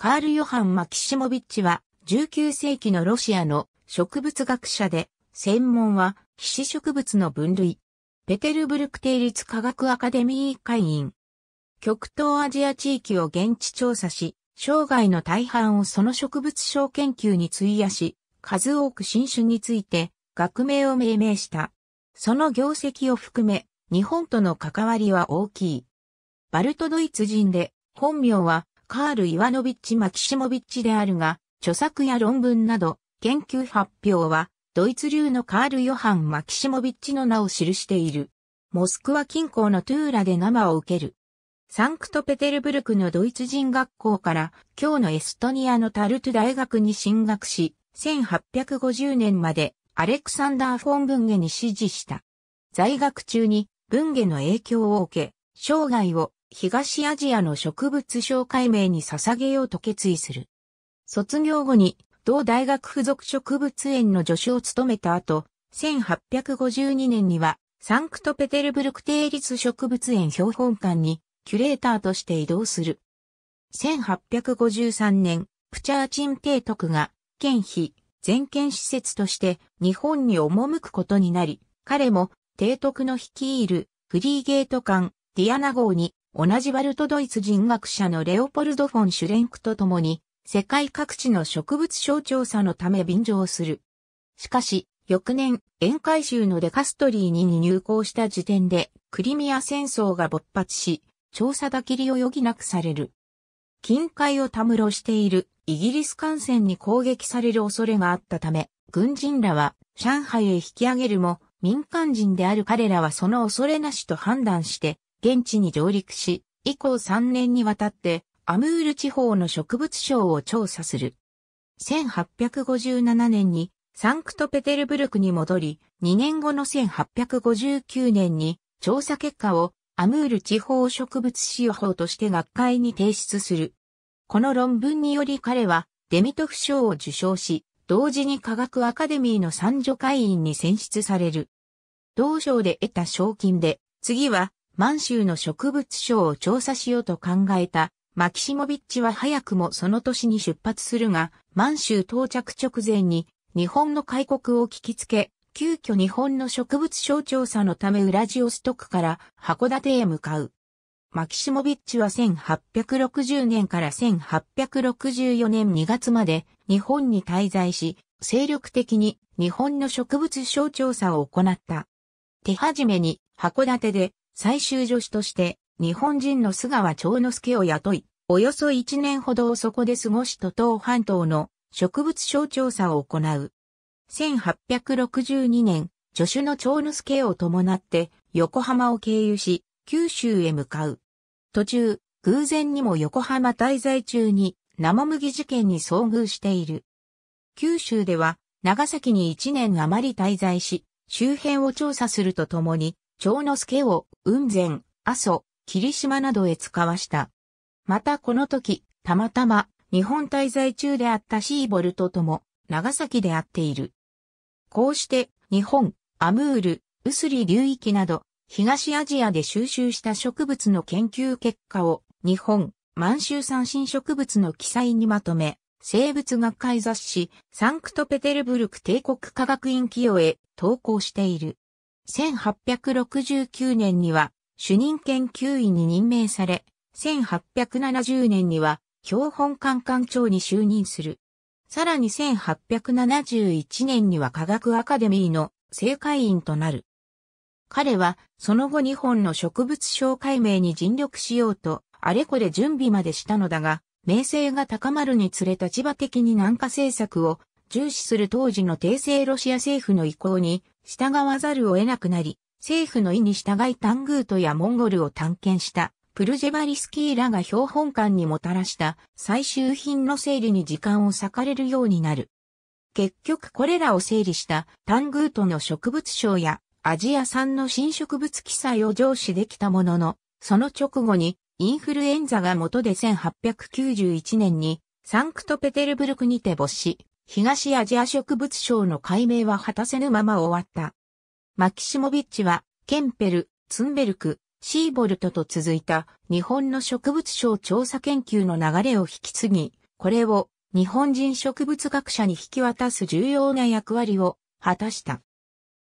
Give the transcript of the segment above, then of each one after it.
カール・ヨハン・マキシモビッチは、19世紀のロシアの植物学者で、専門は、皮脂植物の分類。ペテルブルク定立科学アカデミー会員。極東アジア地域を現地調査し、生涯の大半をその植物小研究に費やし、数多く新種について学名を命名した。その業績を含め、日本との関わりは大きい。バルトドイツ人で、本名はカール・イワノビッチ・マキシモビッチであるが、著作や論文など、研究発表は、ドイツ流のカール・ヨハン・マキシモビッチの名を記している。モスクワ近郊のトゥーラで生を受ける。サンクトペテルブルクのドイツ人学校から、今日のエストニアのタルト大学に進学し、1850年までアレクサンダー・フォン・ブンゲに支持した。在学中に文ゲの影響を受け、生涯を東アジアの植物商会名に捧げようと決意する。卒業後に、同大学附属植物園の助手を務めた後、1852年には、サンクトペテルブルク定立植物園標本館に、キュレーターとして移動する。1853年、プチャーチン提督が、県費、全県施設として日本に赴くことになり、彼も提督の率いるフリーゲート館、ディアナ号に同じバルトドイツ人学者のレオポルド・フォン・シュレンクと共に、世界各地の植物省調査のため便乗する。しかし、翌年、沿海州のデカストリーに入港した時点で、クリミア戦争が勃発し、調査だきりを余儀なくされる。近海をたむろしているイギリス艦船に攻撃される恐れがあったため、軍人らは上海へ引き上げるも、民間人である彼らはその恐れなしと判断して、現地に上陸し、以降3年にわたってアムール地方の植物省を調査する。1857年にサンクトペテルブルクに戻り、2年後の1859年に調査結果をアムール地方植物使用法として学会に提出する。この論文により彼はデミトフ賞を受賞し、同時に科学アカデミーの参助会員に選出される。同賞で得た賞金で、次は満州の植物省を調査しようと考えたマキシモビッチは早くもその年に出発するが、満州到着直前に日本の開国を聞きつけ、急遽日本の植物省調査のためウラジオストクから函館へ向かう。マキシモビッチは1860年から1864年2月まで日本に滞在し、精力的に日本の植物省調査を行った。手始めに函館で最終助手として、日本人の菅川長之助を雇い、およそ1年ほどをそこで過ごし都東半島の植物省調査を行う。1862年、助手の長之助を伴って横浜を経由し、九州へ向かう。途中、偶然にも横浜滞在中に生麦事件に遭遇している。九州では長崎に1年余り滞在し、周辺を調査するとともに、長之助を雲仙、阿蘇、霧島などへ使わした。またこの時、たまたま日本滞在中であったシーボルトとも長崎で会っている。こうして日本、アムール、ウスリ流域など東アジアで収集した植物の研究結果を日本、満州産新植物の記載にまとめ、生物学会雑誌サンクトペテルブルク帝国科学院企業へ投稿している。1869年には主任研究員に任命され、1870年には標本館館長に就任する。さらに1871年には科学アカデミーの正会員となる。彼はその後日本の植物省解明に尽力しようとあれこれ準備までしたのだが、名声が高まるにつれた千場的に南下政策を重視する当時の帝政ロシア政府の意向に従わざるを得なくなり、政府の意に従いタングートやモンゴルを探検したプルジェバリスキーらが標本館にもたらした最終品の整理に時間を割かれるようになる。結局これらを整理したタングートの植物賞やアジア産の新植物記載を上司できたものの、その直後にインフルエンザが元で1891年にサンクトペテルブルクにて没し、東アジア植物賞の解明は果たせぬまま終わった。マキシモビッチは、ケンペル、ツンベルク、シーボルトと続いた日本の植物賞調査研究の流れを引き継ぎ、これを日本人植物学者に引き渡す重要な役割を果たした。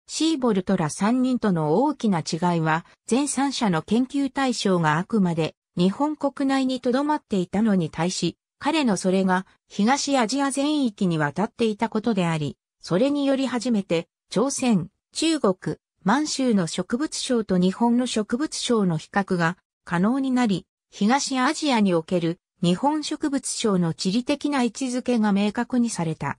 シーボルトら3人との大きな違いは、全3者の研究対象があくまで日本国内に留まっていたのに対し、彼のそれが東アジア全域に渡っていたことであり、それにより初めて朝鮮、中国、満州の植物省と日本の植物省の比較が可能になり、東アジアにおける日本植物省の地理的な位置づけが明確にされた。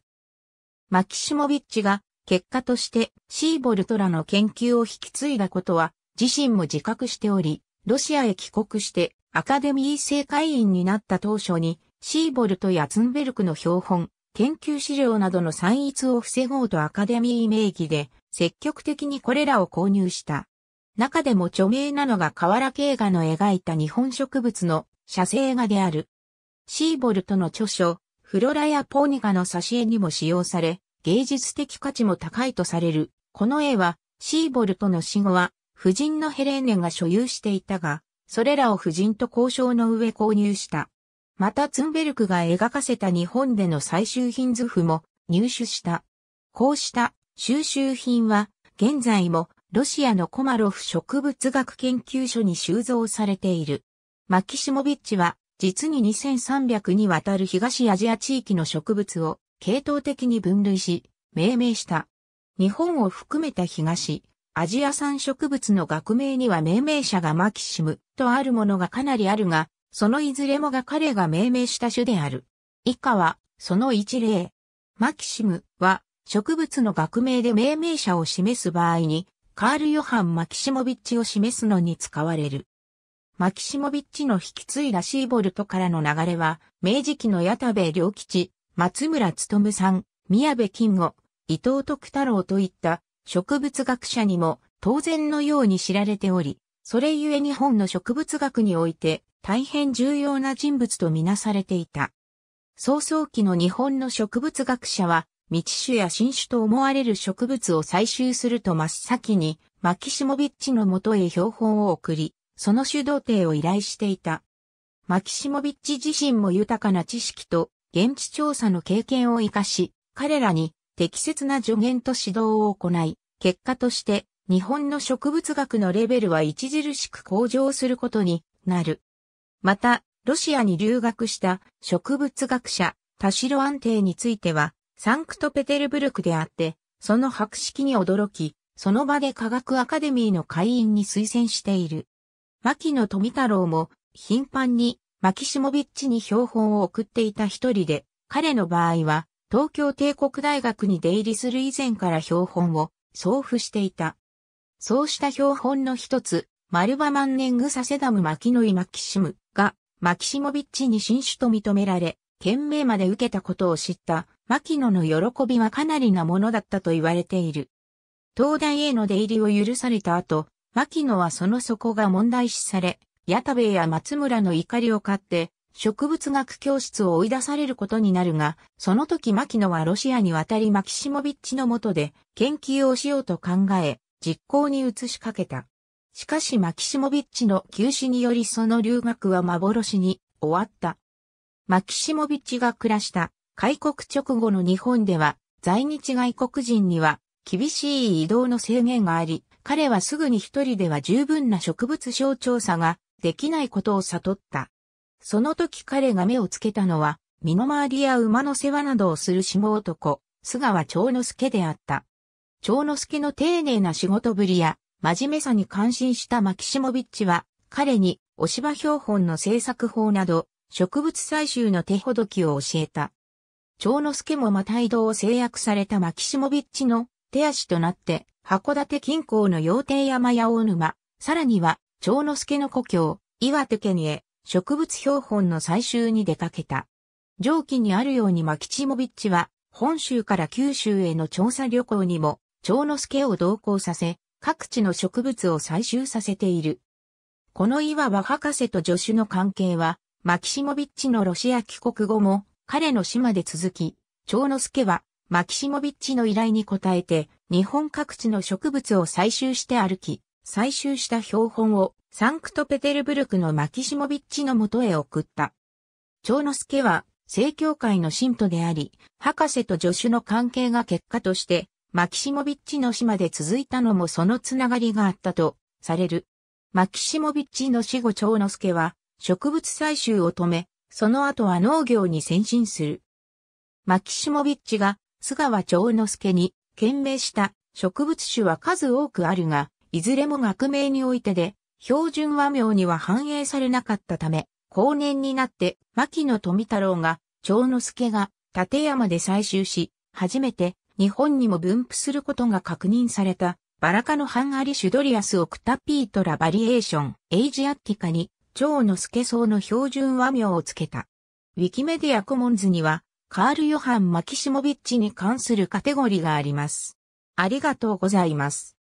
マキシモビッチが結果としてシーボルトらの研究を引き継いだことは自身も自覚しており、ロシアへ帰国してアカデミー正会員になった当初にシーボルトやツンベルクの標本、研究資料などの散逸を防ごうとアカデミー名義で積極的にこれらを購入した。中でも著名なのが河原慶画の描いた日本植物の写生画である。シーボルトの著書、フロラやポーニガの挿絵にも使用され、芸術的価値も高いとされる。この絵は、シーボルトの死後は、夫人のヘレーネが所有していたが、それらを夫人と交渉の上購入した。またツンベルクが描かせた日本での最終品図譜も入手した。こうした収集品は現在もロシアのコマロフ植物学研究所に収蔵されている。マキシモビッチは実に2300にわたる東アジア地域の植物を系統的に分類し、命名した。日本を含めた東、アジア産植物の学名には命名者がマキシムとあるものがかなりあるが、そのいずれもが彼が命名した種である。以下は、その一例。マキシムは、植物の学名で命名者を示す場合に、カール・ヨハン・マキシモビッチを示すのに使われる。マキシモビッチの引き継いだシーボルトからの流れは、明治期の矢田部良吉、松村努さん、宮部金吾、伊藤徳太郎といった植物学者にも当然のように知られており、それゆえ日本の植物学において大変重要な人物とみなされていた。早々期の日本の植物学者は、未知種や新種と思われる植物を採集すると真っ先に、マキシモビッチのもとへ標本を送り、その主導定を依頼していた。マキシモビッチ自身も豊かな知識と現地調査の経験を活かし、彼らに適切な助言と指導を行い、結果として日本の植物学のレベルは著しく向上することになる。また、ロシアに留学した植物学者、田代安定については、サンクトペテルブルクであって、その博識に驚き、その場で科学アカデミーの会員に推薦している。牧野富太郎も、頻繁に、マキシモビッチに標本を送っていた一人で、彼の場合は、東京帝国大学に出入りする以前から標本を送付していた。そうした標本の一つ、マルバマンネングサセダムマキノイマキシムがマキシモビッチに新種と認められ、懸命まで受けたことを知ったマキノの喜びはかなりなものだったと言われている。東大への出入りを許された後、マキノはその底が問題視され、矢田部や松村の怒りを買って、植物学教室を追い出されることになるが、その時牧野はロシアに渡りマキシモビッチの下で研究をしようと考え、実行に移しかけた。しかしマキシモビッチの急死によりその留学は幻に終わった。マキシモビッチが暮らした開国直後の日本では在日外国人には厳しい移動の制限があり、彼はすぐに一人では十分な植物症調査ができないことを悟った。その時彼が目をつけたのは、身の回りや馬の世話などをする下男、菅は長之助であった。長之助の丁寧な仕事ぶりや、真面目さに感心したマキシモビッチは、彼に、お芝標本の製作法など、植物採集の手ほどきを教えた。長之助もまた移動を制約されたマキシモビッチの手足となって、函館近郊の妖蹄山や大沼、さらには、長之助の故郷、岩手県へ、植物標本の採集に出かけた。上記にあるようにマキチモビッチは、本州から九州への調査旅行にも、長之助を同行させ、各地の植物を採集させている。この岩は博士と助手の関係は、マキシモビッチのロシア帰国後も、彼の島で続き、長之助は、マキシモビッチの依頼に応えて、日本各地の植物を採集して歩き、採集した標本をサンクトペテルブルクのマキシモビッチのもとへ送った。長之助は、正教会の信徒であり、博士と助手の関係が結果として、マキシモビッチの死まで続いたのもそのつながりがあったとされる。マキシモビッチの死後長之助は植物採集を止め、その後は農業に先進する。マキシモビッチが須川長之助に懸命した植物種は数多くあるが、いずれも学名においてで、標準和名には反映されなかったため、後年になって牧野富太郎が長之助が立山で採集し、初めて日本にも分布することが確認された、バラ科のハンアリシュドリアスオクタピートラバリエーション、エイジアッティカに、蝶の助草の標準和名をつけた。ウィキメディアコモンズには、カール・ヨハン・マキシモビッチに関するカテゴリーがあります。ありがとうございます。